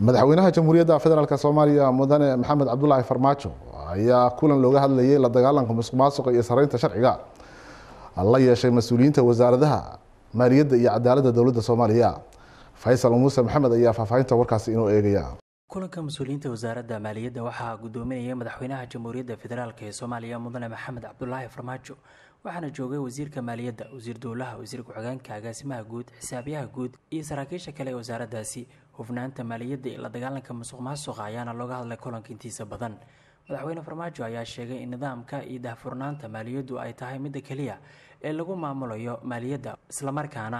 madaxweynaha jamhuuriyadda federaalk soomaaliya mudane maxamed cabdulaahi farmaajo ayaa kulan looga hadlayay la dagaalanka musuq maasuqa iyo sareynta sharciga la yeeshay mas-uuliyiinta wasaaradaha maaliyadda iyo cadaaladda dowladda soomaaliya faysal muuse maxamed ayaa faahfaahinta warkaasi inuu eegaya kulanka mas-uuliyiinta wasaaradda maaliyadda waxaa gudoominayay madaxweynaha jamhuuriyadda federaalk ee soomaaliya mudane maxamed cabdulaahi farmaajo waxaana joogay wasiirka maaliyadda wasiir dowlaha wasiir ku-xigeenka agaasimaha guud xisaabyaha guud iyo saraakiisha kale ee wasaaradaasi hufnaanta maaliyadda iyo la dagaalanka musuq maasuqa ayaana looga hadlay kulanka intiisa badan madaxweyne farmaajo ayaa sheegay in nidaamka iyo dahfurnaanta maaliyaddu ay tahay midda keliya ee lagu maamulayo maaliyadda islamarkaana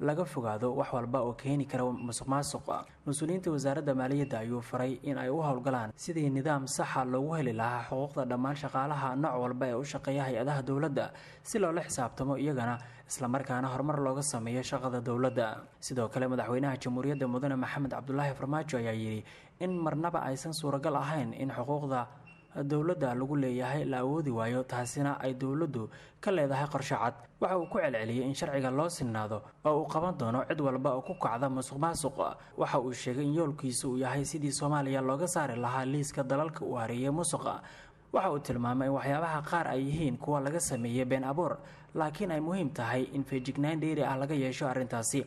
laga fogaado wax walba oo keeni kara masuq maasuqa ah. mas-uuliyiinta wasaaradda maaliyadda ayuu faray in ay u howlgalaan sidii nidaam saxa ah loogu heli lahaa xuquuqda dhammaan shaqaalaha nooc walba ee u shaqeeya hay-adaha dowladda si loola xisaabtamo iyagana islamarkaana horumar looga sameeyo shaqada dowladda sidoo kale madaxweynaha jamhuuriyadda mudane maxamed cabdulaahi farmaajo ayaa yidhi in marnaba aysan suuragal ahayn in xuquuqda dowladda lagu leeyahay la awoodi waayo taasina ay dowladdu ka leedahay qorshe cad waxa uu ku celceliyay in sharciga loo sinnaado oo uu qaban doono cid walba oo ku kacda musuq maasuq waxa uu sheegay in yoolkiisa uu yahay sidii soomaaliya looga saari lahaa liiska dalalka uu hareeyay musuqa waxa uu tilmaamay in waxyaabaha qaar ay yihiin kuwa laga sameeyey been abuur laakiin ay muhiim tahay in feejignayn dheeri ah laga yeesho arrintaasi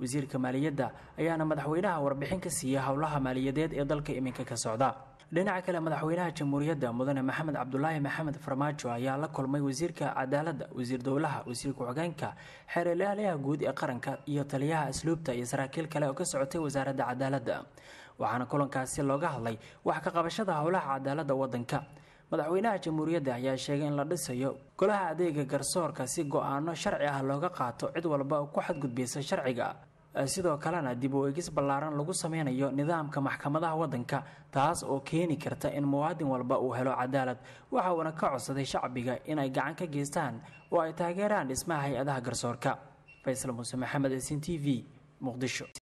wasiirka maaliyadda ayaana madaxweynaha warbixin ka siiyey howlaha maaliyadeed ee dalka iminka ka socda dhinaca kale madaxweynaha jamhuuriyadda mudane maxamed cabdulaahi maxamed farmaajo ayaa la kulmay wasiirka cadaaladda wasiir dowlaha wasiir ku xogeenka xeeralaaliyaha guud ee qaranka iyo taliyaha asluubta iyo saraakiil kale oo ka socotay wasaaradda cadaaladda waxaana kulankaasi looga hadlay wax ka qabashada howlaha cadaaladda waddanka madaxweynaha jamhuuriyadda ayaa sheegay in la dhisayo golaha adeega garsoorka si go-aano sharci ah looga qaato cid walba ku xadgudbaysa sharciga sidoo kalena dib u eegis ballaaran lagu sameynayo nidaamka maxkamadaha waddanka taas oo keeni karta in muwaadin walba uu helo cadaalad waxa uuna ka codsaday shacbiga inay gacan ka geystaan oo ay taageeraan dhismaha hay-adaha garsoorka faysal muuse maxamed s n t v muqdisho